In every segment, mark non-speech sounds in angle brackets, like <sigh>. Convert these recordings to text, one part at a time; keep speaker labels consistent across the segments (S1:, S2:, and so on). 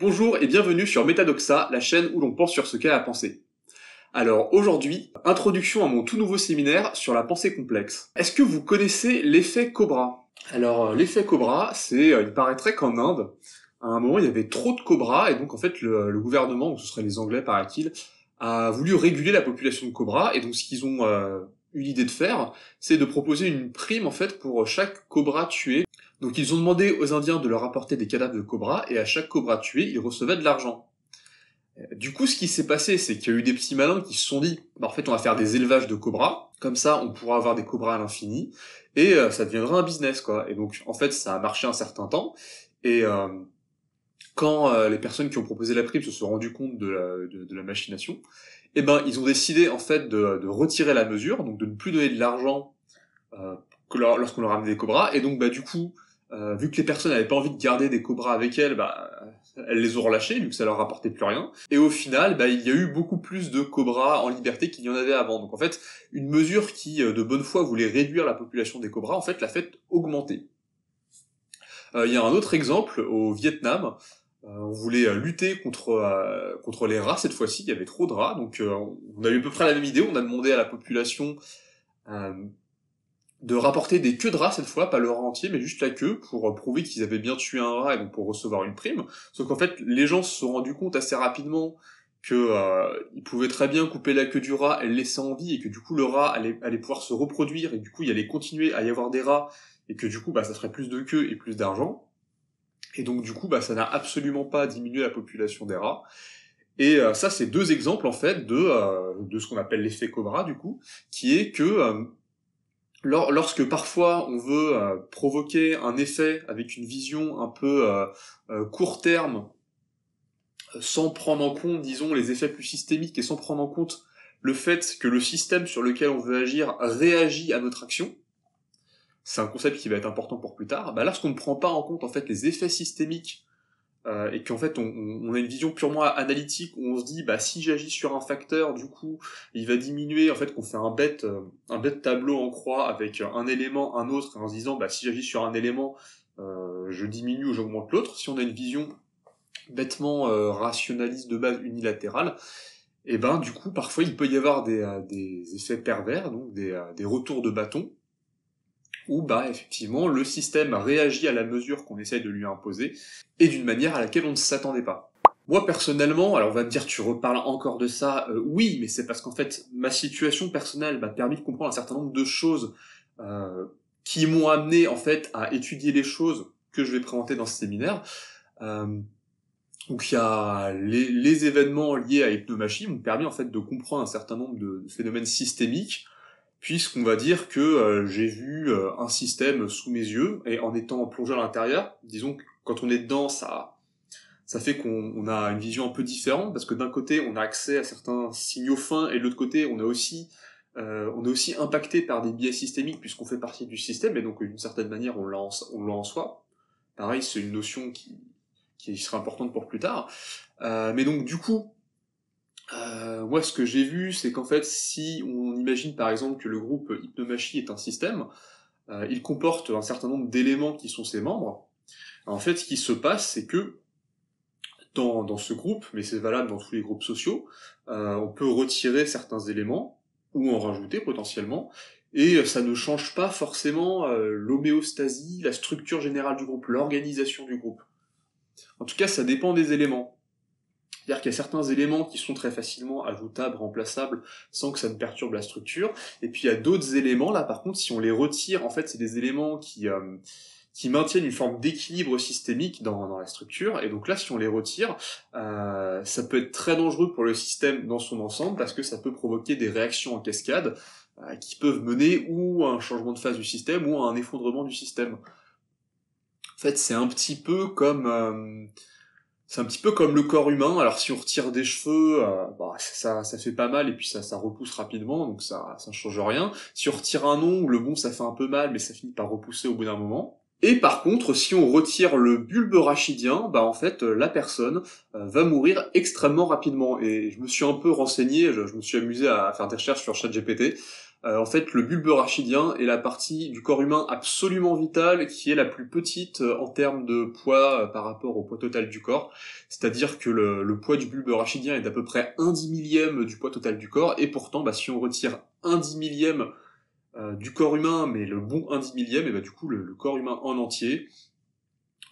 S1: Bonjour et bienvenue sur Metadoxa, la chaîne où l'on pense sur ce qu'est la pensée. Alors aujourd'hui, introduction à mon tout nouveau séminaire sur la pensée complexe. Est-ce que vous connaissez l'effet Cobra Alors euh, l'effet Cobra, c'est, euh, il paraîtrait qu'en Inde, à un moment il y avait trop de cobras et donc en fait le, gouvernement, ou ce serait les Anglais paraît-il, a voulu réguler la population de cobras et donc ce qu'ils ont euh, eu l'idée de faire, c'est de proposer une prime en fait pour chaque cobra tué donc ils ont demandé aux Indiens de leur apporter des cadavres de cobras, et à chaque cobra tué, ils recevaient de l'argent. Euh, du coup, ce qui s'est passé, c'est qu'il y a eu des petits malins qui se sont dit, bah, en fait, on va faire des élevages de cobras, comme ça, on pourra avoir des cobras à l'infini, et euh, ça deviendra un business, quoi. Et donc, en fait, ça a marché un certain temps, et euh, quand les personnes qui ont proposé la prime se sont rendues compte de la, de, la machination, eh ben, ils ont décidé, en fait, de, de, retirer la mesure, donc de ne plus donner de l'argent lorsqu'on leur amenait des cobras, et donc, bah, du coup, euh, vu que les personnes n'avaient pas envie de garder des cobras avec elles, bah, elles les ont relâchés, vu que ça leur rapportait plus rien. Et au final, bah, il y a eu beaucoup plus de cobras en liberté qu'il y en avait avant. Donc en fait, une mesure qui, euh, de bonne foi, voulait réduire la population des cobras, en fait, l'a fait augmenter. Euh, il y a un autre exemple au Vietnam. on voulait lutter contre, contre les rats cette fois-ci, il y avait trop de rats, donc on a eu à peu près la même idée, on a demandé à la population de rapporter des queues de rats cette fois, pas le rat entier, mais juste la queue, pour euh, prouver qu'ils avaient bien tué un rat et donc pour recevoir une prime. Sauf qu'en fait, les gens se sont rendus compte assez rapidement que euh, ils pouvaient très bien couper la queue du rat et le laisser en vie, et que du coup le rat allait, pouvoir se reproduire, et du coup il allait continuer à y avoir des rats, et que du coup bah, ça serait plus de queues et plus d'argent. Et donc du coup bah, ça n'a absolument pas diminué la population des rats. Et euh, ça, c'est deux exemples en fait de, de ce qu'on appelle l'effet Cobra du coup, qui est que lorsque parfois on veut euh, provoquer un effet avec une vision un peu euh, euh, court terme, sans prendre en compte, disons, les effets plus systémiques et sans prendre en compte le fait que le système sur lequel on veut agir réagit à notre action, c'est un concept qui va être important pour plus tard, bah lorsqu'on ne prend pas en compte en fait les effets systémiques euh, et qu'en fait on, a une vision purement analytique où on se dit bah si j'agis sur un facteur du coup il va diminuer en fait qu'on fait un bête euh, tableau en croix avec euh, un élément un autre en se disant bah si j'agis sur un élément je diminue ou j'augmente l'autre si on a une vision bêtement rationaliste de base unilatérale et eh ben du coup parfois il peut y avoir des, effets pervers donc des, des retours de bâton où bah effectivement le système réagit à la mesure qu'on essaye de lui imposer et d'une manière à laquelle on ne s'attendait pas. Moi personnellement, alors on va me dire tu reparles encore de ça, euh, oui, mais c'est parce qu'en fait ma situation personnelle m'a permis de comprendre un certain nombre de choses euh, qui m'ont amené en fait à étudier les choses que je vais présenter dans ce séminaire. Euh, donc il y a les, événements liés à hypnomachie m'ont permis en fait de comprendre un certain nombre de phénomènes systémiques puisqu'on va dire que euh, j'ai vu euh, un système sous mes yeux, et en étant plongé à l'intérieur, disons que quand on est dedans, ça, ça fait qu'on a une vision un peu différente, parce que d'un côté, on a accès à certains signaux fins, et de l'autre côté, on a aussi... Euh, on est aussi impacté par des biais systémiques puisqu'on fait partie du système et donc d'une certaine manière on l'a en, on en soi. Pareil, c'est une notion qui, qui sera importante pour plus tard. mais donc du coup, euh, moi, ce que j'ai vu, c'est qu'en fait, si on imagine par exemple que le groupe Hypnomachie est un système, euh, il comporte un certain nombre d'éléments qui sont ses membres. En fait, ce qui se passe, c'est que dans, ce groupe, mais c'est valable dans tous les groupes sociaux, euh, on peut retirer certains éléments ou en rajouter potentiellement, et ça ne change pas forcément l'homéostasie, la structure générale du groupe, l'organisation du groupe. En tout cas, ça dépend des éléments. C'est-à-dire qu'il y a certains éléments qui sont très facilement ajoutables, remplaçables, sans que ça ne perturbe la structure. Et puis il y a d'autres éléments, là par contre, si on les retire, en fait, c'est des éléments qui... Euh, qui maintiennent une forme d'équilibre systémique dans, dans, la structure. Et donc là, si on les retire, euh, ça peut être très dangereux pour le système dans son ensemble parce que ça peut provoquer des réactions en cascade euh, qui peuvent mener ou à un changement de phase du système ou à un effondrement du système. En fait, c'est un petit peu comme c'est un petit peu comme le corps humain. Alors si on retire des cheveux, euh, bah, ça, ça, fait pas mal et puis ça, ça repousse rapidement, donc ça, ça ne change rien. Si on retire un ongle, bon, ça fait un peu mal, mais ça finit par repousser au bout d'un moment. Et par contre, si on retire le bulbe rachidien, bah en fait, euh, la personne euh, va mourir extrêmement rapidement. Et je me suis un peu renseigné, je, je me suis amusé à faire des recherches sur ChatGPT. Euh, en fait, le bulbe rachidien est la partie du corps humain absolument vitale qui est la plus petite euh, en termes de poids euh, par rapport au poids total du corps. C'est-à-dire que le, poids du bulbe rachidien est d'à peu près un dix millième du poids total du corps, et pourtant, bah, si on retire un dix millième du corps humain, mais le bon un dix millième, et bah, du coup, le, le corps humain en entier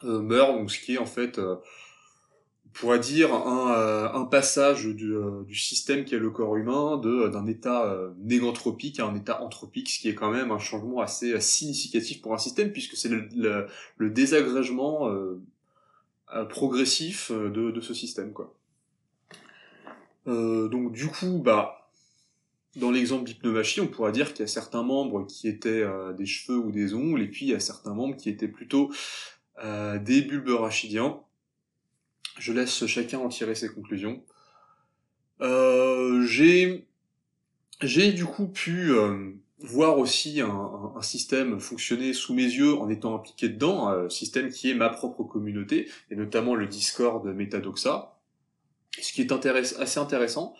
S1: meurt, donc ce qui est en fait pourrait dire un, euh, passage euh, du, système qui est le corps humain euh, d'un état négantropique à un état anthropique, ce qui est quand même un changement assez significatif pour un système puisque c'est le, le, désagrégement progressif de, ce système quoi. donc du coup, bah, dans l'exemple d'hypnomachie, on pourra dire qu'il y a certains membres qui étaient des cheveux ou des ongles, et puis il y a certains membres qui étaient plutôt des bulbes rachidiens. Je laisse chacun en tirer ses conclusions. Euh, j'ai, j'ai du coup pu euh, voir aussi un, système fonctionner sous mes yeux en étant impliqué dedans, un euh, système qui est ma propre communauté, et notamment le Discord Metadoxa. Ce qui est assez intéressant,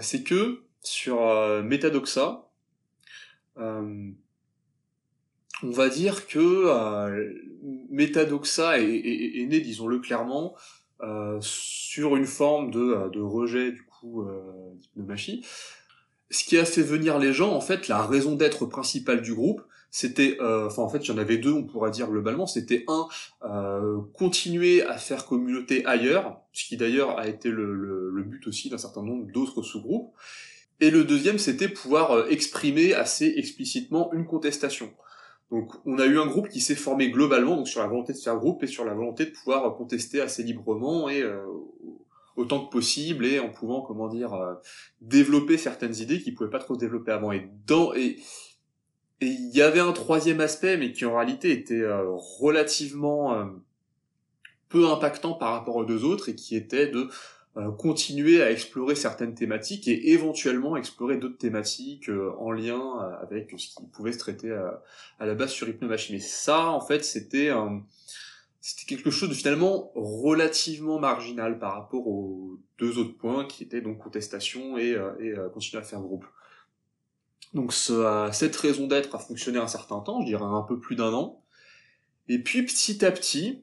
S1: c'est que sur Metadoxa, on va dire que Metadoxa est, est, né, disons-le clairement, euh, sur une forme euh, de, rejet du coup euh, d'hypnomachie. Ce qui a fait venir les gens, en fait, la raison d'être principale du groupe, c'était, euh, enfin en fait, il y en avait deux, on pourrait dire globalement, c'était un continuer à faire communauté ailleurs, ce qui d'ailleurs a été le, le but aussi d'un certain nombre d'autres sous-groupes, et le deuxième, c'était pouvoir exprimer assez explicitement une contestation. Donc on a eu un groupe qui s'est formé globalement donc sur la volonté de faire groupe et sur la volonté de pouvoir euh, contester assez librement et euh, autant que possible et en pouvant comment dire euh, développer certaines idées qui pouvaient pas trop se développer avant et dans et il y avait un troisième aspect mais qui en réalité était relativement peu impactant par rapport aux deux autres et qui était de euh, continuer à explorer certaines thématiques et éventuellement explorer d'autres thématiques euh, en lien euh, avec ce qui pouvait se traiter à, la base sur hypnomachie, Mais ça, en fait, c'était c'était quelque chose de finalement relativement marginal par rapport aux deux autres points qui étaient donc contestation et, et continuer à faire groupe. Donc cette raison d'être a fonctionné un certain temps, je dirais un peu plus d'un an. Et puis petit à petit,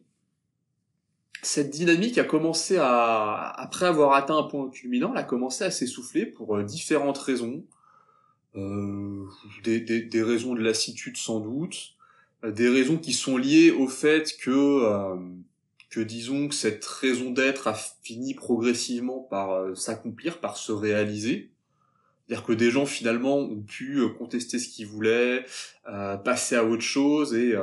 S1: cette dynamique a commencé à, après avoir atteint un point culminant, elle a commencé à s'essouffler pour euh, différentes raisons. Euh, des, des, des, raisons de lassitude sans doute, euh, des raisons qui sont liées au fait que, que disons que cette raison d'être a fini progressivement par s'accomplir, par se réaliser. C'est-à-dire que des gens finalement ont pu contester ce qu'ils voulaient, passer à autre chose et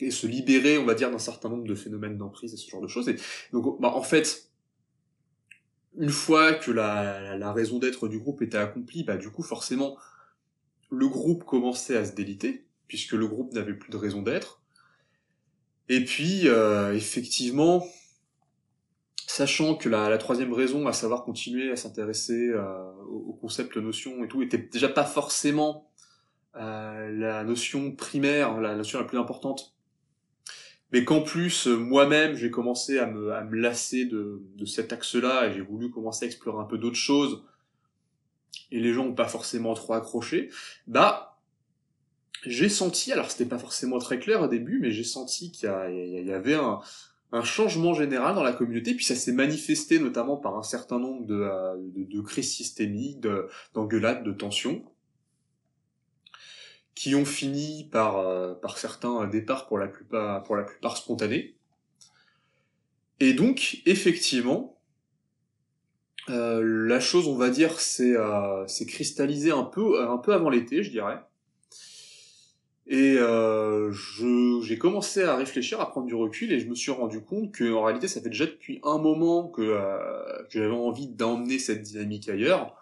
S1: et se libérer, on va dire, d'un certain nombre de phénomènes d'emprise et ce genre de choses. Et donc, bah, en fait, une fois que la, raison d'être du groupe était accomplie, bah, du coup, forcément, le groupe commençait à se déliter, puisque le groupe n'avait plus de raison d'être. Et puis, euh, effectivement, sachant que la, troisième raison, à savoir continuer à s'intéresser euh, au, concept, notion et tout, était déjà pas forcément euh, la notion primaire, la notion la plus importante mais qu'en plus euh, moi-même j'ai commencé à me, à me lasser de, de cet axe-là et j'ai voulu commencer à explorer un peu d'autres choses et les gens n'ont pas forcément trop accroché, bah j'ai senti, alors c'était pas forcément très clair au début, mais j'ai senti qu'il y, avait un, changement général dans la communauté, puis ça s'est manifesté notamment par un certain nombre de, euh, de, crises systémiques, d'engueulades, de tensions qui ont fini par, euh, par certains euh, départs pour la plupart, pour la plupart spontanés. Et donc, effectivement, euh, la chose, on va dire, c'est euh, cristallisé un peu, un peu avant l'été, je dirais. Et euh, j'ai commencé à réfléchir, à prendre du recul, et je me suis rendu compte que en réalité, ça fait déjà depuis un moment que, que j'avais envie d'emmener cette dynamique ailleurs,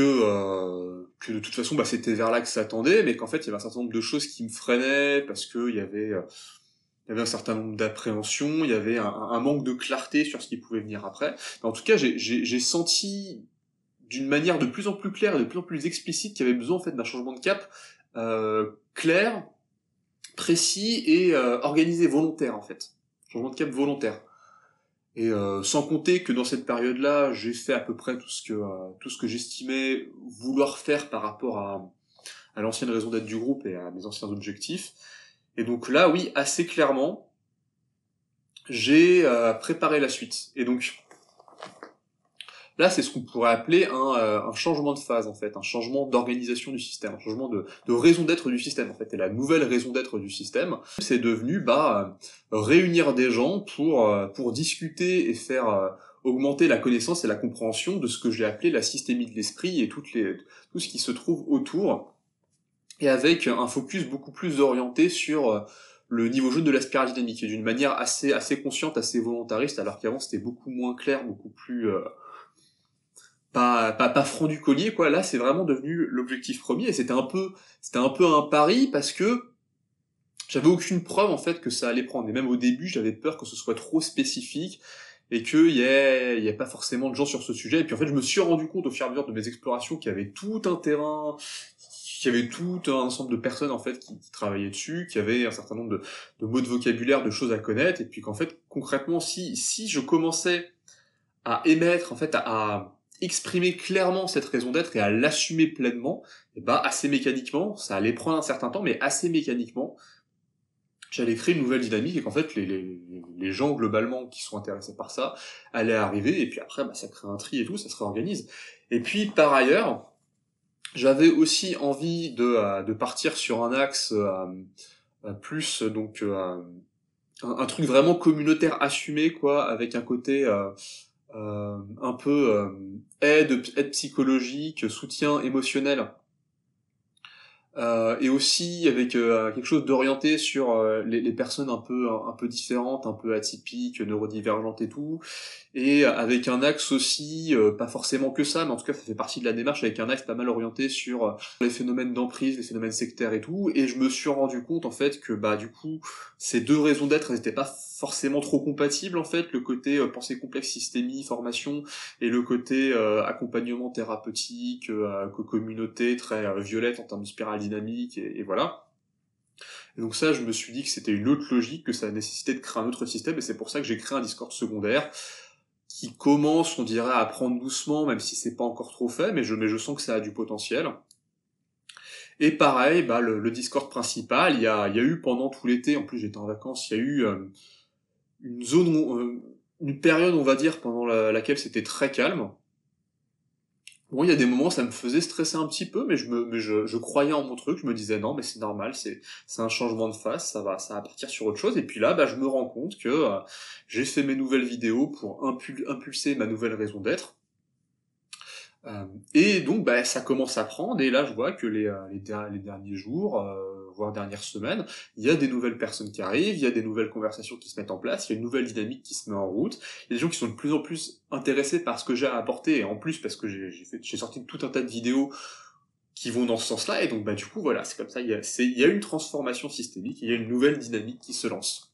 S1: euh, que de toute façon bah, c'était vers là que ça attendait, mais qu'en fait il y avait un certain nombre de choses qui me freinaient parce qu'il euh, y avait un certain nombre d'appréhensions, il y avait un, manque de clarté sur ce qui pouvait venir après. en tout cas, j'ai senti d'une manière de plus en plus claire, et de plus en plus explicite, qu'il y avait besoin fait d'un changement de cap euh, clair, précis et organisé, volontaire en fait. Changement de cap volontaire. Et euh, sans compter que dans cette période-là, j'ai fait à peu près tout ce que euh, tout ce que j'estimais vouloir faire par rapport à, à l'ancienne raison d'être du groupe et à mes anciens objectifs. Et donc là, oui, assez clairement, j'ai euh, préparé la suite. Et donc Là, c'est ce qu'on pourrait appeler euh, un, changement de phase, en fait, un changement d'organisation du système, un changement de, raison d'être du système, en fait. Et la nouvelle raison d'être du système, c'est devenu bah, euh, réunir des gens pour, euh, pour discuter et faire augmenter la connaissance et la compréhension de ce que j'ai appelé la systémie de l'esprit et toutes les, tout ce qui se trouve autour, et avec un focus beaucoup plus orienté sur le niveau jeu de la spirale dynamique, d'une manière assez, assez consciente, assez volontariste, alors qu'avant c'était beaucoup moins clair, beaucoup plus pas, pas, front du collier, quoi. Là, c'est vraiment devenu l'objectif premier. Et c'était un peu, c'était un peu un pari parce que j'avais aucune preuve, en fait, que ça allait prendre. Et même au début, j'avais peur que ce soit trop spécifique et qu'il y ait, y ait pas forcément de gens sur ce sujet. Et puis, en fait, je me suis rendu compte au fur et à mesure de mes explorations qu'il y avait tout un terrain, qu'il y avait tout un ensemble de personnes, en fait, qui, travaillaient dessus, qu'il y avait un certain nombre de, mots de vocabulaire, de choses à connaître. Et puis qu'en fait, concrètement, si, si je commençais à émettre, en fait, à exprimer clairement cette raison d'être et à l'assumer pleinement, et eh bah ben, assez mécaniquement, ça allait prendre un certain temps, mais assez mécaniquement, j'allais créer une nouvelle dynamique et qu'en fait les, gens globalement qui sont intéressés par ça allaient arriver et puis après bah, ça crée un tri et tout, ça se réorganise. Et puis par ailleurs, j'avais aussi envie de, euh, partir sur un axe euh, euh, plus donc un, truc vraiment communautaire assumé quoi, avec un côté euh, un peu euh, aide, aide psychologique, soutien émotionnel euh, et aussi avec euh, quelque chose d'orienté sur euh, les, les, personnes un peu un, peu différentes, un peu atypiques, neurodivergentes et tout, et avec un axe aussi pas forcément que ça, mais en tout cas ça fait partie de la démarche avec un axe pas mal orienté sur les phénomènes d'emprise, les phénomènes sectaires et tout. Et je me suis rendu compte en fait que bah du coup ces deux raisons d'être n'étaient pas forcément trop compatibles en fait, le côté pensée complexe, systémie, formation et le côté accompagnement thérapeutique, communauté très violette en termes de spirale dynamique, et, voilà. donc ça, je me suis dit que c'était une autre logique, que ça nécessitait de créer un autre système, et c'est pour ça que j'ai créé un Discord secondaire qui commence, on dirait, à prendre doucement, même si c'est pas encore trop fait, mais je, je sens que ça a du potentiel. Et pareil, bah, le, Discord principal, il y a, eu pendant tout l'été, en plus j'étais en vacances, il y a eu euh, une zone, euh, une période, on va dire, pendant laquelle c'était très calme. Bon, il y a des moments, ça me faisait stresser un petit peu, mais je me, je, croyais en mon truc, je me disais non, mais c'est normal, c'est, c'est un changement de face, ça va, ça va partir sur autre chose. Et puis là, bah, je me rends compte que euh, j'ai fait mes nouvelles vidéos pour impulser ma nouvelle raison d'être. Euh, et donc, bah, ça commence à prendre. Et là, je vois que les, euh, les, derniers jours, dernière dernières semaines, il y a des nouvelles personnes qui arrivent, il y a des nouvelles conversations qui se mettent en place, il y a une nouvelle dynamique qui se met en route, il y a des gens qui sont de plus en plus intéressés par ce que j'ai à apporter, et en plus parce que j'ai sorti tout un tas de vidéos qui vont dans ce sens-là, et donc bah du coup voilà, c'est comme ça, il y a une transformation systémique, il y a une nouvelle dynamique qui se lance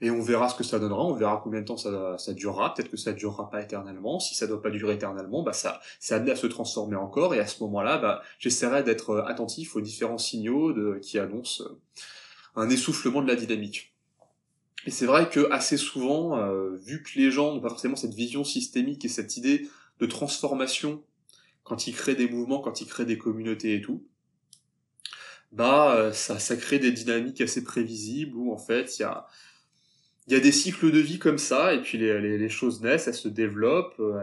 S1: et on verra ce que ça donnera, on verra combien de temps ça, ça durera, peut-être que ça durera pas éternellement, si ça doit pas durer éternellement, bah ça c'est amené à se transformer encore, et à ce moment-là, bah, j'essaierai d'être euh, attentif aux différents signaux de, qui annoncent euh, un essoufflement de la dynamique. Et c'est vrai que assez souvent, euh, vu que les gens n'ont pas forcément cette vision systémique et cette idée de transformation quand ils créent des mouvements, quand ils créent des communautés et tout, bah ça, ça crée des dynamiques assez prévisibles où en fait il y a il y a des cycles de vie comme ça, et puis les, choses naissent, elles se développent, euh,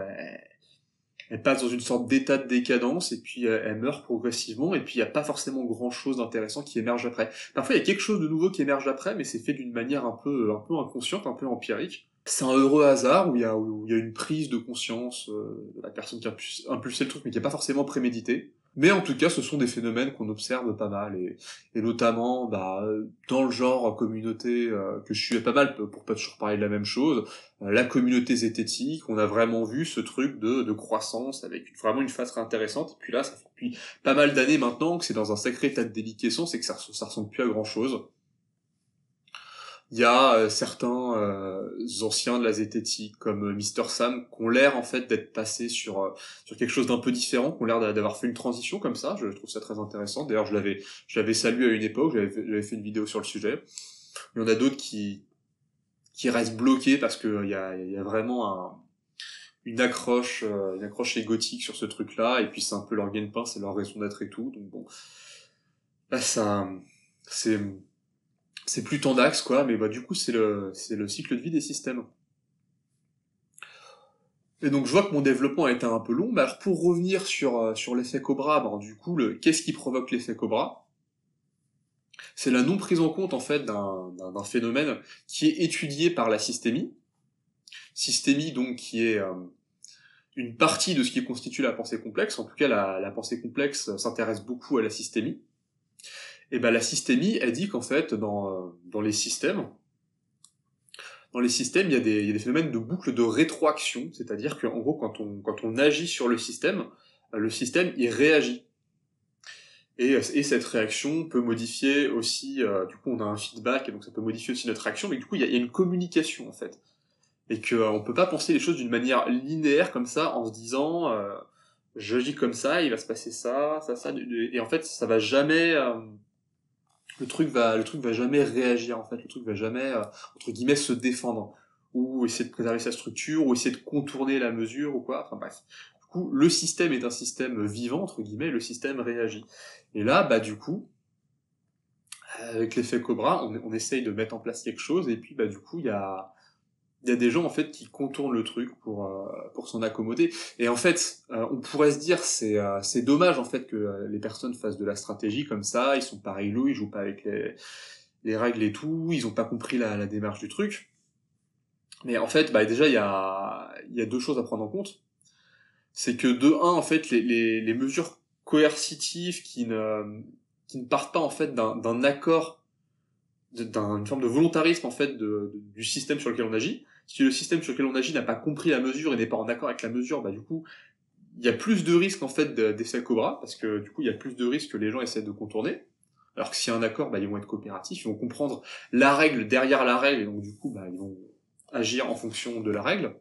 S1: elles, passent dans une sorte d'état de décadence, et puis euh, elles meurent progressivement, et puis il n'y a pas forcément grand-chose d'intéressant qui émerge après. Parfois, il y a quelque chose de nouveau qui émerge après, mais c'est fait d'une manière un peu, un peu inconsciente, un peu empirique. C'est un heureux hasard où il y a, où il y a une prise de conscience euh, de la personne qui a impulsé le truc, mais qui n'est pas forcément prémédité. Mais en tout cas, ce sont des phénomènes qu'on observe pas mal, et, notamment bah, dans le genre communauté euh, que je suis pas mal, pour pas toujours parler de la même chose, euh, la communauté zététique, on a vraiment vu ce truc de, croissance avec vraiment une phase très intéressante, et puis là, ça fait pas mal d'années maintenant que c'est dans un sacré état de déliquescence c'est que ça, ça ressemble plus à grand-chose. Il y a euh, certains euh, anciens de la zététique comme euh, Mister Sam qui ont l'air en fait d'être passés sur sur quelque chose d'un peu différent, qui ont l'air d'avoir fait une transition comme ça. Je trouve ça très intéressant. D'ailleurs, je l'avais je l'avais salué à une époque. J'avais fait une vidéo sur le sujet. Il y en a d'autres qui qui restent bloqués parce que il y a, y a vraiment un, une accroche une accroche égotique sur ce truc là et puis c'est un peu leur gain de pain c'est leur raison d'être et tout donc bon là ça c'est c'est plus d'axe, quoi, mais bah, du coup, c'est le, le cycle de vie des systèmes. Et donc, je vois que mon développement a été un peu long, mais bah, alors, pour revenir sur, euh, sur l'effet Cobra, bah, du coup, le, qu'est-ce qui provoque l'effet Cobra C'est la non prise en compte, en fait, d'un, d'un, phénomène qui est étudié par la systémie. Systémie, donc, qui est euh, une partie de ce qui constitue la pensée complexe. En tout cas, la, la pensée complexe s'intéresse beaucoup à la systémie. Et ben la systémie, elle dit qu'en fait, dans, euh, dans les systèmes, dans les systèmes, il y, a des, y a des phénomènes de boucle de rétroaction, c'est-à-dire qu'en gros, quand on, quand on agit sur le système, euh, le système, il réagit. Et, et, cette réaction peut modifier aussi, euh, du coup on a un feedback, et donc ça peut modifier aussi notre réaction, mais du coup il y, a une communication en fait. Et qu'on on ne peut pas penser les choses d'une manière linéaire comme ça, en se disant je dis comme ça, il va se passer ça, ça, ça, et en fait ça va jamais, le truc va le truc va jamais réagir en fait le truc va jamais euh, entre guillemets se défendre ou essayer de préserver sa structure ou essayer de contourner la mesure ou quoi enfin bref du coup le système est un système vivant entre guillemets le système réagit et là bah du coup avec l'effet Cobra on, on, essaye de mettre en place quelque chose et puis bah du coup il y a il y a des gens en fait qui contournent le truc pour euh, pour s'en accommoder et en fait euh, on pourrait se dire c'est euh, c'est dommage en fait que les personnes fassent de la stratégie comme ça ils sont pas rigolos ils jouent pas avec les, règles et tout ils ont pas compris la, démarche du truc mais en fait bah déjà il y a il y a deux choses à prendre en compte c'est que de un en fait les, les, mesures coercitives qui ne qui ne partent pas en fait d'un accord d'une forme de volontarisme en fait du système sur lequel on agit si le système sur lequel on agit n'a pas compris la mesure et n'est pas en accord avec la mesure, bah du coup, il y a plus de risques en fait d'essais Cobra, parce que du coup, il y a plus de risques que les gens essaient de contourner. Alors que s'il y a un accord, bah, ils vont être coopératifs, ils vont comprendre la règle derrière la règle, et donc du coup, bah, ils vont agir en fonction de la règle.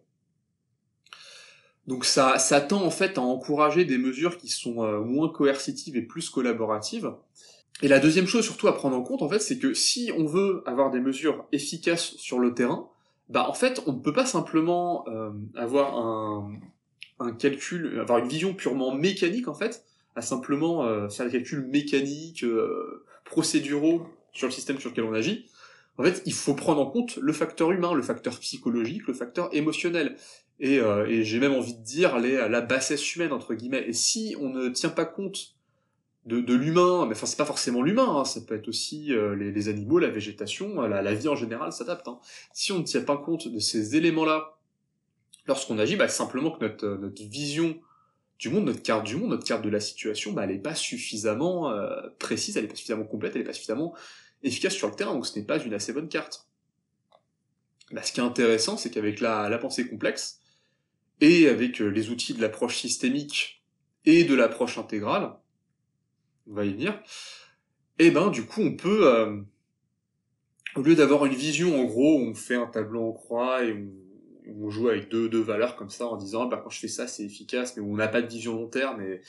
S1: Donc ça, ça tend en fait à encourager des mesures qui sont euh, moins coercitives et plus collaboratives. Et la deuxième chose surtout à prendre en compte, en fait, c'est que si on veut avoir des mesures efficaces sur le terrain, bah en fait on ne peut pas simplement euh, avoir un, un, calcul, avoir une vision purement mécanique en fait, à simplement euh, faire des calculs mécaniques, euh, procéduraux sur le système sur lequel on agit. En fait, il faut prendre en compte le facteur humain, le facteur psychologique, le facteur émotionnel. Et, et j'ai même envie de dire les, la bassesse humaine, entre guillemets. Et si on ne tient pas compte de, de l'humain, mais enfin c'est pas forcément l'humain, hein, ça peut être aussi euh, les, animaux, la végétation, euh, la, vie en général s'adapte. Hein. Si on ne tient pas compte de ces éléments-là lorsqu'on agit, bah, simplement que notre, euh, notre vision du monde, notre carte du monde, notre carte de la situation, bah, elle n'est pas suffisamment précise, elle n'est pas suffisamment complète, elle n'est pas suffisamment efficace sur le terrain, donc ce n'est pas une assez bonne carte. Bah, ce qui est intéressant, c'est qu'avec la, la pensée complexe, et avec les outils de l'approche systémique et de l'approche intégrale, on va y venir, et eh ben du coup on peut, euh, au lieu d'avoir une vision en gros, on fait un tableau en croix et on, on joue avec deux, deux valeurs comme ça en disant ben quand je fais ça c'est efficace, mais on n'a pas de vision long terme et,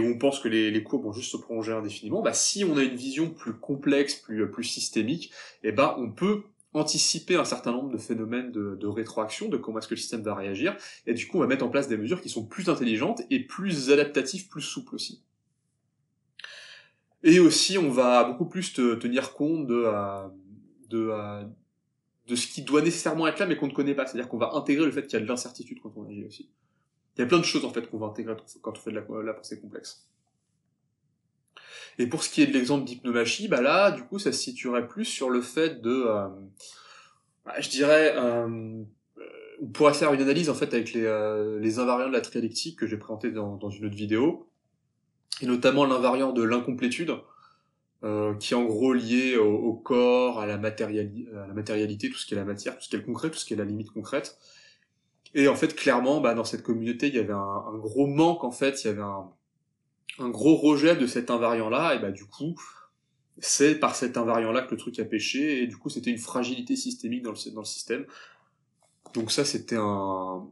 S1: on pense que les, les courbes vont juste se prolonger indéfiniment, bah, si on a une vision plus complexe, plus, plus systémique, et eh ben on peut anticiper un certain nombre de phénomènes de, de rétroaction, de comment est-ce que le système va réagir, et du coup on va mettre en place des mesures qui sont plus intelligentes et plus adaptatives,
S2: plus souples aussi.
S1: Et aussi, on va beaucoup plus te, tenir compte de, euh, de, euh, de ce qui doit nécessairement être là, mais qu'on ne connaît pas. C'est-à-dire qu'on va intégrer le fait qu'il y a de l'incertitude quand on agit aussi. Il y a plein de choses en fait qu'on va intégrer quand on fait de la, pensée complexe. Et pour ce qui est de l'exemple d'hypnomachie, bah là, du coup, ça se situerait plus sur le fait de, euh, bah, je dirais, on pourrait faire une analyse en fait avec les, invariants de la trialectique que j'ai présenté dans, une autre vidéo, et notamment l'invariant de l'incomplétude, euh, qui est en gros lié au, corps, à la, euh, à la matérialité, tout ce qui est la matière, tout ce qui est le concret, tout ce qui est la limite concrète. Et en fait, clairement, bah, dans cette communauté, il y avait un, gros manque, en fait, il y avait un, gros rejet de cet invariant-là, et bah du coup, c'est par cet invariant-là que le truc a pêché, et du coup, c'était une fragilité systémique dans le, dans le système. Donc ça, c'était un,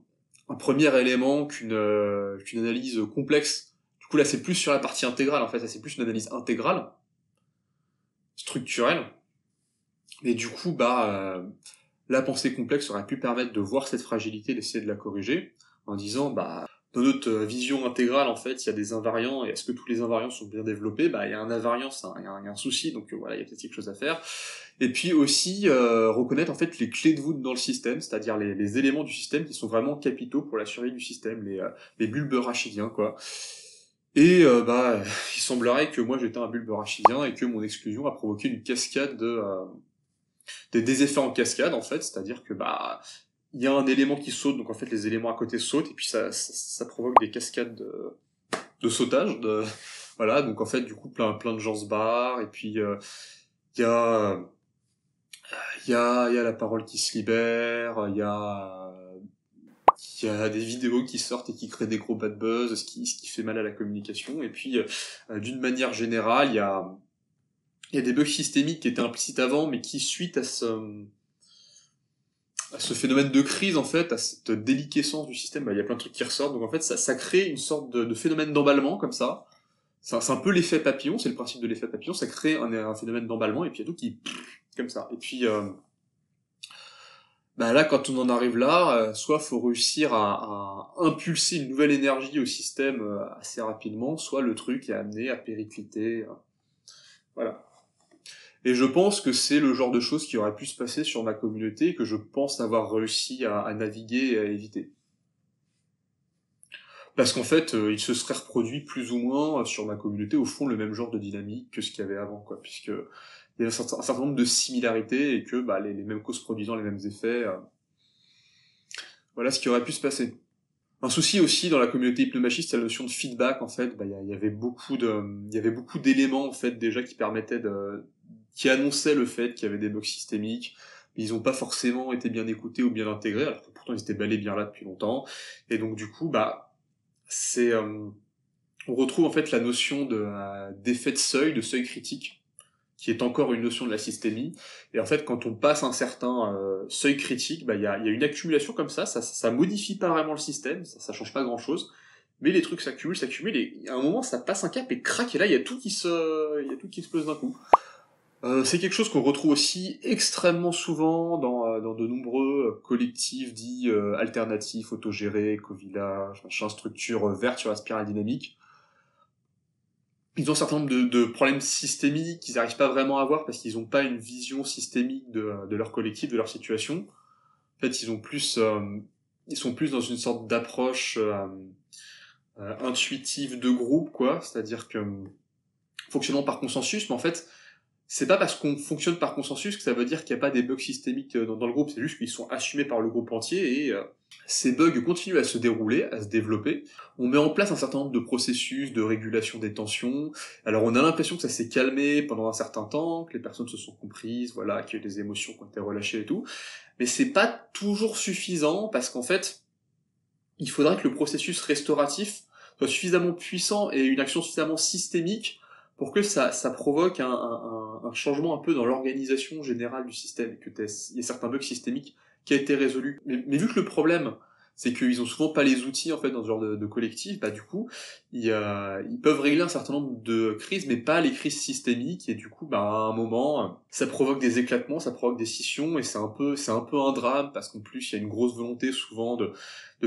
S1: premier élément qu'une euh, analyse complexe là, c'est plus sur la partie intégrale, en fait. Ça, c'est plus une analyse intégrale, structurelle. Et du coup, bah, euh, la pensée complexe aurait pu permettre de voir cette fragilité, d'essayer de la corriger, en disant, bah, dans notre euh, vision intégrale, en fait, il y a des invariants, et est-ce que tous les invariants sont bien développés Bah, il y a un invariant, il y, a un, souci, donc euh, voilà, il y a peut-être quelque chose à faire. Et puis aussi reconnaître en fait les clés de voûte dans le système, c'est-à-dire les, éléments du système qui sont vraiment capitaux pour la survie du système, les, les bulbes rachidiens, quoi. Et euh, bah, <laughs> il semblerait que moi j'étais un bulbe rachidien et que mon exclusion a provoqué une cascade de euh, des, en cascade en fait, c'est-à-dire que bah il y a un élément qui saute, donc en fait les éléments à côté sautent et puis ça, ça, provoque des cascades de, de sautage, de <laughs> voilà donc en fait du coup plein plein de gens se barrent et puis euh, il y a il y a, y a la parole qui se libère, il y a y a des vidéos qui sortent et qui créent des gros bad buzz, ce qui, fait mal à la communication. Et puis, euh, d'une manière générale, il y a, y des bugs systémiques qui étaient implicites avant, mais qui, suite à ce, ce phénomène de crise, en fait, à cette déliquescence du système, bah, il y a plein de trucs qui ressortent. Donc, en fait, ça, ça crée une sorte de, phénomène d'emballement, comme ça. C'est un, peu l'effet papillon, c'est le principe de l'effet papillon. Ça crée un, phénomène d'emballement, et puis il y a tout qui... comme ça. Et puis... Euh, bah là, quand on en arrive là, euh, soit faut réussir à, impulser une nouvelle énergie au système euh, assez rapidement, soit le truc est amené à péricliter. Euh. Voilà. Et je pense que c'est le genre de choses qui aurait pu se passer sur ma communauté que je pense avoir réussi à, naviguer et à éviter. Parce qu'en fait, il se serait reproduit plus ou moins sur ma communauté, au fond, le même genre de dynamique que ce qu'il y avait avant, quoi, puisque il y a un certain, nombre de similarités et que bah, les, mêmes causes produisant les mêmes effets. Euh, voilà ce qui aurait pu se passer. Un souci aussi dans la communauté hypnomachiste, c'est la notion de feedback en fait. Bah, il y avait beaucoup de, il y avait beaucoup d'éléments en fait déjà qui permettaient de, qui annonçaient le fait qu'il y avait des blocs systémiques. Mais ils n'ont pas forcément été bien écoutés ou bien intégrés, alors que pourtant ils étaient balés bien là depuis longtemps. Et donc du coup, bah, c'est, euh, on retrouve en fait la notion de euh, d'effet de seuil, de seuil critique, qui est encore une notion de la systémie. Et en fait, quand on passe un certain euh, seuil critique, bah, il y, a, y, a, une accumulation comme ça, ça, ça modifie pas vraiment le système, ça, ça change pas grand-chose, mais les trucs s'accumulent, s'accumulent, et à un moment, ça passe un cap et craque, et là, il y a tout qui se, y a tout qui explose d'un coup. Euh, c'est quelque chose qu'on retrouve aussi extrêmement souvent dans, euh, dans de nombreux collectifs dits euh, alternatifs, autogérés, Covilla, machin, structure verte sur la spirale dynamique ils ont un certain nombre de, de problèmes systémiques qu'ils n'arrivent pas vraiment à voir parce qu'ils n'ont pas une vision systémique de, de, leur collectif, de leur situation. En fait, ils ont plus, euh, ils sont plus dans une sorte d'approche euh, euh, intuitive de groupe, quoi. C'est-à-dire que fonctionnant par consensus, mais en fait, c'est pas parce qu'on fonctionne par consensus que ça veut dire qu'il n'y a pas des bugs systémiques euh, dans, le groupe, c'est juste qu'ils sont assumés par le groupe entier et euh, ces bugs continuent à se dérouler, à se développer. On met en place un certain nombre de processus de régulation des tensions. Alors on a l'impression que ça s'est calmé pendant un certain temps, que les personnes se sont comprises, voilà, qu'il y a eu des émotions qui ont été relâchées et tout. Mais c'est pas toujours suffisant parce qu'en fait, il faudrait que le processus restauratif soit suffisamment puissant et une action suffisamment systémique pour que ça, ça provoque un, un, changement un peu dans l'organisation générale du système, et que il y a certains bugs systémiques qui a été résolu. Mais, mais vu que le problème c'est qu'ils ont souvent pas les outils en fait dans ce genre de, collectif. Bah du coup, ils, peuvent régler un certain nombre de crises, mais pas les crises systémiques. Et du coup, bah à un moment, ça provoque des éclatements, ça provoque des scissions, et c'est un peu, c'est un peu un drame parce qu'en plus il y a une grosse volonté souvent de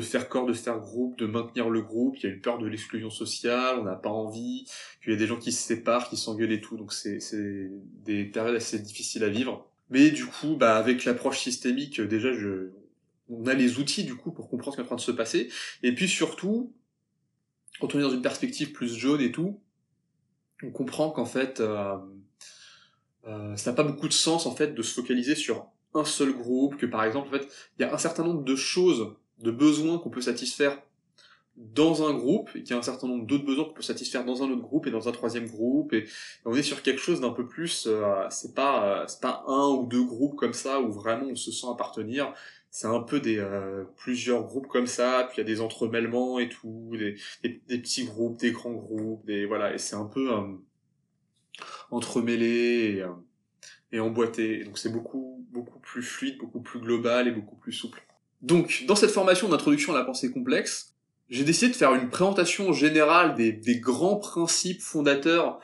S1: faire corps, de faire groupe, de maintenir le groupe. Il y a une peur de l'exclusion sociale, on n'a pas envie, qu'il y a des gens qui se séparent, qui s'engueulent et tout. Donc c'est c'est des périodes assez difficiles à vivre. Mais du coup, bah avec l'approche systémique, déjà je on a les outils du coup pour comprendre ce qui est en train de se passer. Et puis surtout, quand on est dans une perspective plus jaune et tout, on comprend qu'en fait, euh, euh, ça n'a pas beaucoup de sens en fait de se focaliser sur un seul groupe, que par exemple, en fait, il y a un certain nombre de choses, de besoins qu'on peut satisfaire dans un groupe, et qu'il y a un certain nombre d'autres besoins qu'on peut satisfaire dans un autre groupe et dans un troisième groupe, et, on est sur quelque chose d'un peu plus, euh, c'est pas, c'est pas un ou deux groupes comme ça où vraiment on se sent appartenir c'est un peu des euh, plusieurs groupes comme ça, puis il y a des entremêlements et tout, des, petits groupes, des grands groupes, des voilà, et c'est un peu euh, entremêlé euh, et, emboîté. donc c'est beaucoup beaucoup plus fluide, beaucoup plus global et beaucoup plus souple. Donc dans cette formation d'introduction à la pensée complexe, j'ai décidé de faire une présentation générale des grands principes fondateurs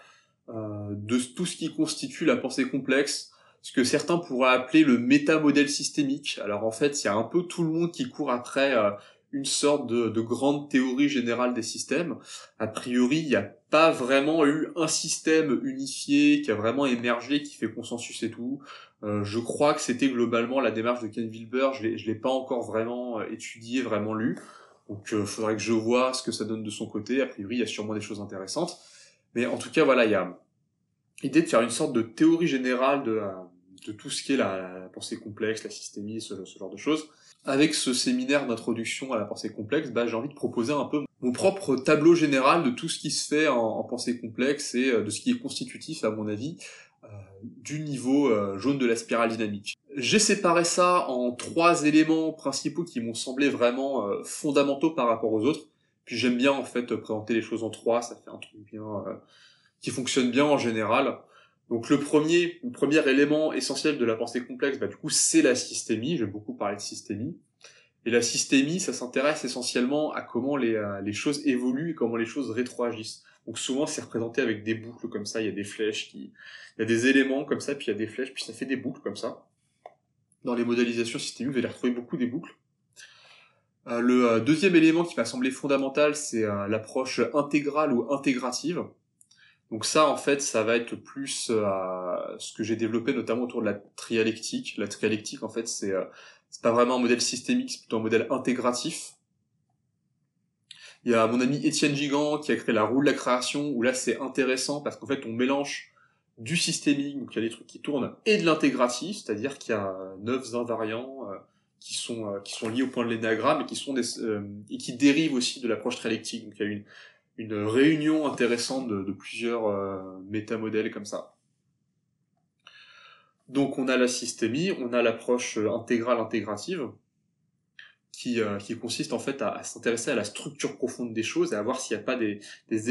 S1: de tout ce qui constitue la pensée complexe, ce que certains pourraient appeler le métamodèle systémique. Alors en fait, il y a un peu tout le monde qui court après euh, une sorte de, grande théorie générale des systèmes. A priori, il n'y a pas vraiment eu un système unifié qui a vraiment émergé, qui fait consensus et tout. Euh, je crois que c'était globalement la démarche de Ken Wilber. Je ne l'ai pas encore vraiment euh, étudié, vraiment lu. Donc il faudrait que je vois ce que ça donne de son côté. A priori, il y a sûrement des choses intéressantes. Mais en tout cas, voilà, il y a l'idée de faire une sorte de théorie générale de, tout ce qui est la, pensée complexe, la systémie, ce, genre de choses. Avec ce séminaire d'introduction à la pensée complexe, bah, j'ai envie de proposer un peu mon propre tableau général de tout ce qui se fait en, pensée complexe et euh, de ce qui est constitutif, à mon avis, euh, du niveau euh, jaune de la spirale dynamique. J'ai séparé ça en trois éléments principaux qui m'ont semblé vraiment fondamentaux par rapport aux autres. Puis j'aime bien en fait présenter les choses en trois, ça fait un truc bien qui fonctionne bien en général. Donc le premier, le premier élément essentiel de la pensée complexe, bah, du coup, c'est la systémie. J'ai beaucoup parlé de systémie. Et la systémie, ça s'intéresse essentiellement à comment euh, les, choses évoluent et comment les choses rétroagissent. Donc souvent, c'est représenté avec des boucles comme ça. Il y a des flèches qui, il y a des éléments comme ça, puis il y a des flèches, puis ça fait des boucles comme ça. Dans les modélisations systémiques, vous allez retrouver beaucoup des boucles. Euh, le euh, deuxième élément qui m'a semblé fondamental, c'est l'approche intégrale ou intégrative. Donc ça, en fait, ça va être plus euh, à ce que j'ai développé notamment autour de la trialectique. La trialectique, en fait, euh, c'est pas vraiment un modèle systémique, c'est plutôt un modèle intégratif. Il y a mon ami Étienne Gigant qui a créé la roue de la création, où là c'est intéressant parce qu'en fait on mélange du systémique, donc il y a des trucs qui tournent, et de l'intégratif, c'est-à-dire qu'il y a neuf invariants euh, qui sont qui sont liés au point de l'énagramme et qui sont et qui dérivent aussi de l'approche trialectique. Donc il y a une une réunion intéressante de, plusieurs euh, métamodèles comme ça. Donc on a la systémie, on a l'approche euh, intégrale intégrative, euh, qui, consiste en fait à, s'intéresser à la structure profonde des choses et à voir s'il n'y a pas des,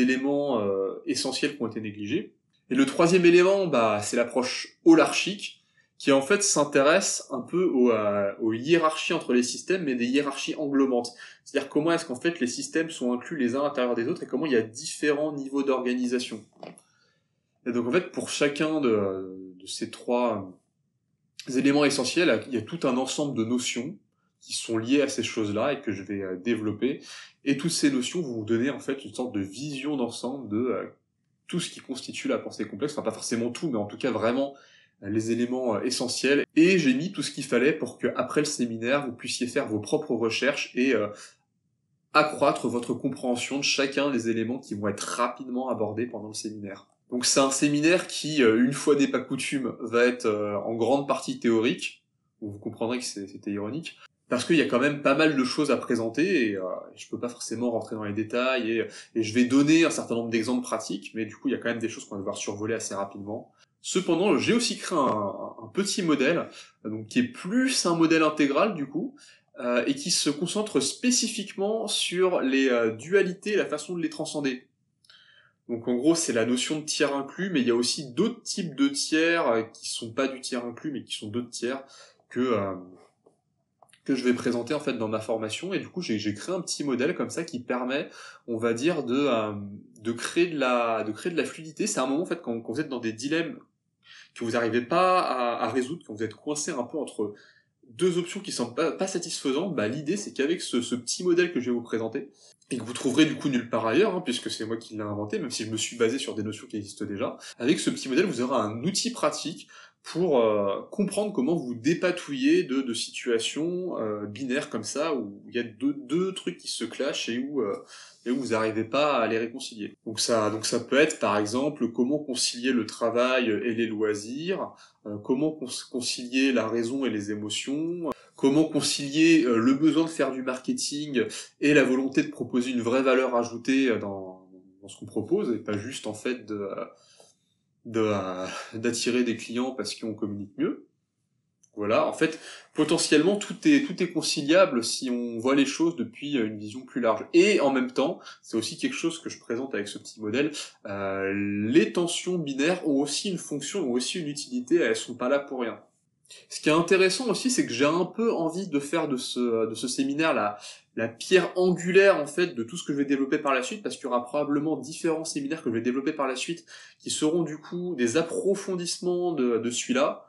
S1: éléments essentiels qui ont été négligés. Et le troisième élément, bah, c'est l'approche holarchique, qui en fait s'intéresse un peu euh, aux, hiérarchies entre les systèmes, mais des hiérarchies englobantes. C'est-à-dire comment est-ce qu'en fait les systèmes sont inclus les uns à l'intérieur des autres et comment il y a différents niveaux d'organisation. Et donc en fait pour chacun de, ces trois euh, éléments essentiels, il y a tout un ensemble de notions qui sont liées à ces choses-là et que je vais euh, développer. Et toutes ces notions vont vous donner en fait une sorte de vision d'ensemble de tout ce qui constitue la pensée complexe, enfin pas forcément tout, mais en tout cas vraiment les éléments euh, essentiels et j'ai mis tout ce qu'il fallait pour que après le séminaire vous puissiez faire vos propres recherches et euh, accroître votre compréhension de chacun des éléments qui vont être rapidement abordés pendant le séminaire. Donc c'est un séminaire qui, euh, une fois n'est pas coutume, va être en grande partie théorique. Vous comprendrez que c'était ironique. Parce qu'il y a quand même pas mal de choses à présenter et je peux pas forcément rentrer dans les détails et, et je vais donner un certain nombre d'exemples pratiques, mais du coup il y a quand même des choses qu'on va devoir survoler assez rapidement. Cependant, j'ai aussi créé un, petit modèle, donc qui est plus un modèle intégral du coup, euh, et qui se concentre spécifiquement sur les euh, dualités et la façon de les transcender. Donc en gros, c'est la notion de tiers inclus, mais il y a aussi d'autres types de tiers euh, qui sont pas du tiers inclus, mais qui sont d'autres tiers que que je vais présenter en fait dans ma formation. Et du coup, j'ai créé un petit modèle comme ça qui permet, on va dire, de, de créer de la de créer de la fluidité. C'est un moment en fait quand, quand, vous êtes dans des dilemmes que vous n'arrivez pas à, résoudre, quand vous êtes coincé un peu entre deux options qui ne pas, pas satisfaisantes, bah, l'idée c'est qu'avec ce, petit modèle que je vais vous présenter, et que vous trouverez du coup nulle part ailleurs, hein, puisque c'est moi qui l'ai inventé, même si je me suis basé sur des notions qui existent déjà, avec ce petit modèle vous aurez un outil pratique pour euh, comprendre comment vous dépatouillez de, situations euh, binaires comme ça, où il y a deux, trucs qui se clashent et où, euh, vous n'arrivez pas à les réconcilier. Donc ça, donc ça peut être par exemple comment concilier le travail et les loisirs, comment concilier la raison et les émotions, comment concilier le besoin de faire du marketing et la volonté de proposer une vraie valeur ajoutée dans, dans ce qu'on propose, et pas juste en fait de... Euh, <laughs> d'attirer des clients parce qu'on communique mieux. Voilà, en fait, potentiellement tout est tout est conciliable si on voit les choses depuis euh, une vision plus large. Et en même temps, c'est aussi quelque chose que je présente avec ce petit modèle. Euh, les tensions binaires ont aussi une fonction, ont aussi une utilité. Elles sont pas là pour rien. Ce qui est intéressant aussi, c'est que j'ai un peu envie de faire de ce, de ce séminaire la, la pierre angulaire en fait de tout ce que je vais développer par la suite, parce qu'il y aura probablement différents séminaires que je vais développer par la suite qui seront du coup des approfondissements de, celui-là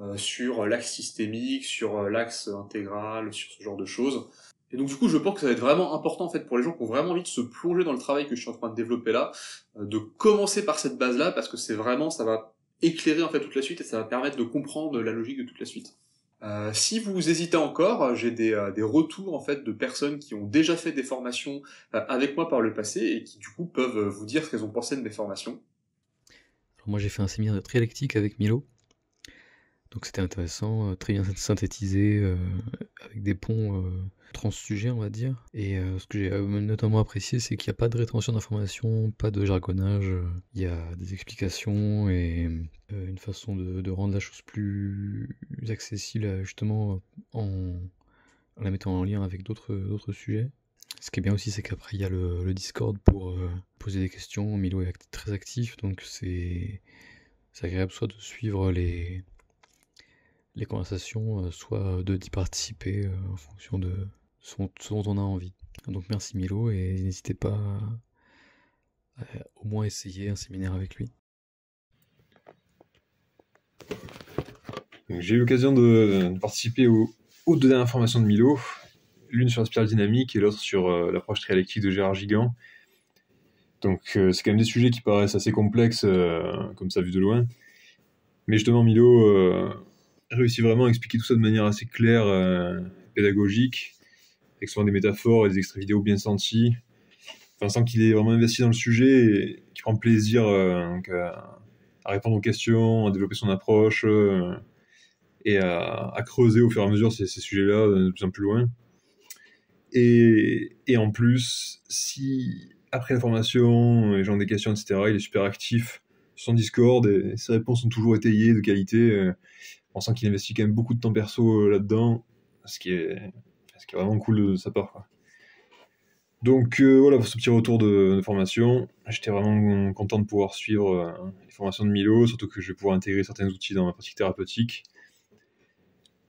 S1: euh, sur l'axe systémique, sur euh, l'axe intégral, sur ce genre de choses. Et donc du coup, je pense que ça va être vraiment important en fait pour les gens qui ont vraiment envie de se plonger dans le travail que je suis en train de développer là, euh, de commencer par cette base-là parce que c'est vraiment ça va éclairer en fait toute la suite et ça va permettre de comprendre la logique de toute la suite. Euh, si vous hésitez encore, euh, j'ai euh, des, retours en fait de personnes qui ont déjà fait des formations avec moi par le passé et qui du coup peuvent vous dire ce qu'elles ont pensé de mes formations. moi j'ai fait un séminaire de trialectique avec Milo, donc c'était intéressant, très bien synthétisé avec des ponts trans-sujet on va dire. Et euh, ce que j'ai euh, notamment apprécié, c'est qu'il n'y a pas de rétention d'informations, pas de jargonnage. Euh, il y a des explications et une façon de, rendre la chose plus accessible, justement, en, la mettant en lien avec d'autres sujets. Ce qui est bien aussi, c'est qu'après, il y a le, Discord pour poser des questions. Milo est très actif, donc c'est agréable soit de suivre les, les conversations, soit d'y participer en fonction de, ce dont on a envie. Donc merci Milo et n'hésitez pas à, euh, au moins essayer un séminaire avec lui.
S2: J'ai eu l'occasion de, participer aux, deux dernières formations de Milo, l'une sur la spirale dynamique et l'autre sur euh, l'approche trialectique de Gérard Gigant. Donc euh, c'est quand même des sujets qui paraissent assez complexes comme ça vu de loin. Mais justement Milo réussit vraiment à expliquer tout ça de manière assez claire, pédagogique avec souvent des métaphores et des extraits vidéo bien sentis. Enfin, qu'il est vraiment investi dans le sujet et qu'il prend plaisir euh, euh, à, répondre aux questions, à développer son approche euh, et à, creuser au fur et à mesure ces, sujets-là de plus en plus loin. Et, en plus, si après la formation, les gens ont des questions, etc., il est super actif sur son Discord et ses réponses sont toujours étayées, de qualité. pensant sent qu'il investit quand même beaucoup de temps perso là-dedans, ce qui est ce qui est vraiment cool de sa part. Donc euh, voilà pour ce petit retour de, formation. J'étais vraiment content de pouvoir suivre euh, les formations de Milo, surtout que je vais pouvoir intégrer certains outils dans ma pratique thérapeutique.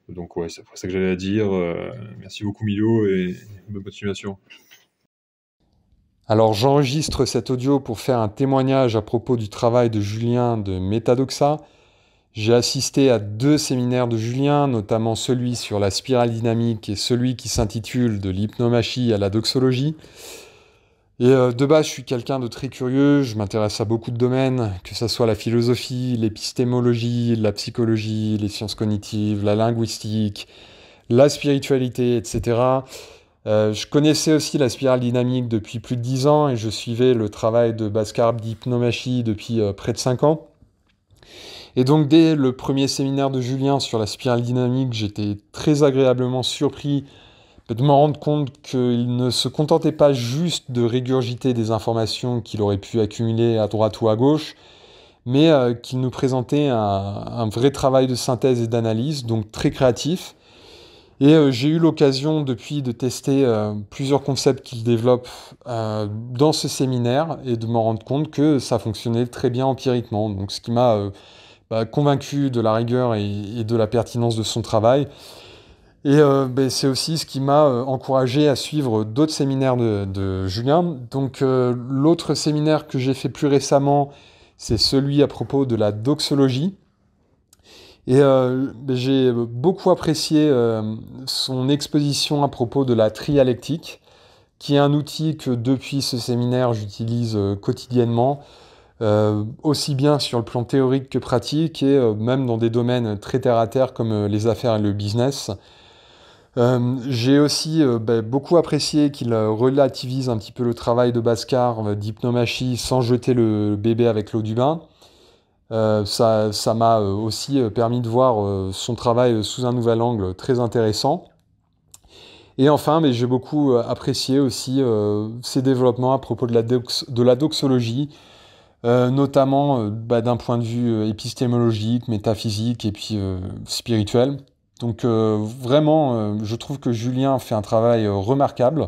S2: Donc ouais, c'est pour ça que j'avais à dire. Euh, merci beaucoup Milo et bonne continuation.
S3: Alors j'enregistre cet audio pour faire un témoignage à propos du travail de Julien de Metadoxa. J'ai assisté à deux séminaires de Julien, notamment celui sur la spirale dynamique et celui qui s'intitule De l'hypnomachie à la doxologie. Et euh, de base, je suis quelqu'un de très curieux, je m'intéresse à beaucoup de domaines, que ce soit la philosophie, l'épistémologie, la psychologie, les sciences cognitives, la linguistique, la spiritualité, etc. Euh, je connaissais aussi la spirale dynamique depuis plus de dix ans et je suivais le travail de Bhaskar d'hypnomachie depuis euh, près de cinq ans. Et donc dès le premier séminaire de Julien sur la spirale dynamique, j'étais très agréablement surpris de me rendre compte qu'il ne se contentait pas juste de régurgiter des informations qu'il aurait pu accumuler à droite ou à gauche, mais euh, qu'il nous présentait un, vrai travail de synthèse et d'analyse, donc très créatif. Et euh, j'ai eu l'occasion depuis de tester euh, plusieurs concepts qu'il développe dans ce séminaire et de me rendre compte que ça fonctionnait très bien empiriquement, donc ce qui m'a bah, convaincu de la rigueur et, de la pertinence de son travail. Et euh, ben, c'est aussi ce qui m'a euh, encouragé à suivre d'autres séminaires de, Julien. Donc euh, l'autre séminaire que j'ai fait plus récemment, c'est celui à propos de la doxologie. Et ben, j'ai beaucoup apprécié son exposition à propos de la trialectique, qui est un outil que depuis ce séminaire j'utilise quotidiennement euh, aussi bien sur le plan théorique que pratique, et euh, même dans des domaines très terre-à-terre comme euh, les affaires et le business. J'ai aussi ben, beaucoup apprécié qu'il relativise un petit peu le travail de Bascar d'hypnomachie sans jeter le bébé avec l'eau du bain. ça m'a aussi permis de voir son travail sous un nouvel angle très intéressant. Et enfin, j'ai beaucoup apprécié aussi ses développements à propos de la doxologie, euh, notamment euh, bah, d'un point de vue euh, épistémologique, métaphysique et puis spirituel. Donc vraiment, je trouve que Julien fait un travail remarquable.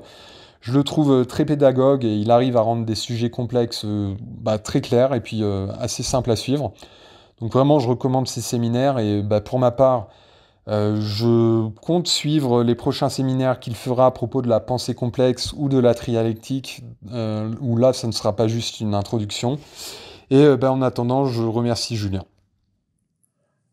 S3: Je le trouve très pédagogue et il arrive à rendre des sujets complexes bah, très clairs et puis assez simples à suivre. Donc vraiment, je recommande ces séminaires et bah, pour ma part, euh, je compte suivre les prochains séminaires qu'il fera à propos de la pensée complexe ou de la trialectique, euh, où là, ça ne sera pas juste une introduction. Et euh, ben, en attendant, je remercie Julien.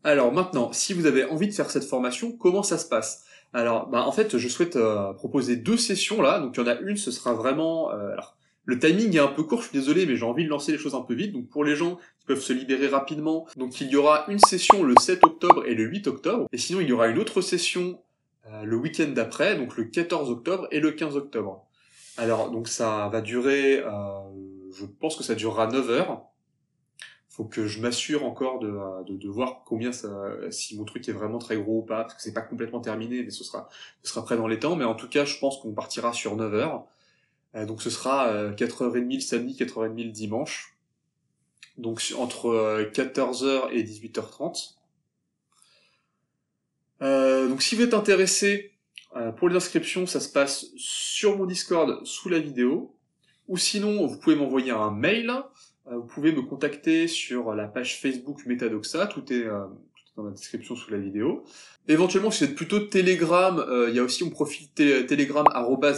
S1: Alors maintenant, si vous avez envie de faire cette formation, comment ça se passe alors, ben, en fait, je souhaite proposer deux sessions là. Donc, il y en a une, ce sera vraiment, le timing est un peu court, je suis désolé, mais j'ai envie de lancer les choses un peu vite. Donc pour les gens qui peuvent se libérer rapidement, donc il y aura une session le 7 octobre et le 8 octobre. Et sinon, il y aura une autre session euh, le week-end d'après, donc le 14 octobre et le 15 octobre. Alors donc ça va durer, euh, je pense que ça durera 9 heures. Faut que je m'assure encore euh, de, de, voir combien ça, si mon truc est vraiment très gros ou pas, parce que c'est pas complètement terminé, mais ce sera, ce sera prêt dans les temps. Mais en tout cas, je pense qu'on partira sur 9 heures. Euh, donc ce sera 4h30 euh, le samedi, 4h30 le dimanche. Donc entre 14h euh, et 18h30. Euh, donc si vous êtes intéressé pour les inscriptions, ça se passe sur mon Discord sous la vidéo. Ou sinon, vous pouvez m'envoyer un mail. vous pouvez me contacter sur la page Facebook Metadoxa. Tout est dans la description sous la vidéo. Éventuellement, si vous êtes plutôt Telegram, euh, il y a aussi mon profil Telegram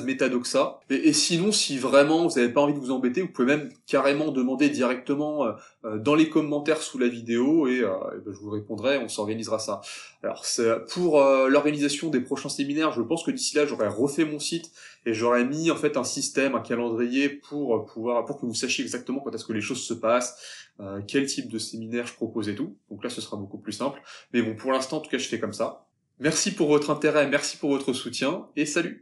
S1: metadoxa. Et, sinon, si vraiment vous n'avez pas envie de vous embêter, vous pouvez même carrément demander directement euh, euh, dans les commentaires sous la vidéo et, ben, je vous répondrai, on s'organisera ça. Alors pour l'organisation des prochains séminaires, je pense que d'ici là, j'aurai refait mon site et j'aurais mis en fait un système, un calendrier pour pouvoir pour que vous sachiez exactement quand est-ce que les choses se passent euh, quel type de séminaire je propose et tout. Donc là, ce sera beaucoup plus simple. Mais bon, pour l'instant, en tout cas, je fais comme ça. Merci pour votre intérêt, merci pour votre soutien et salut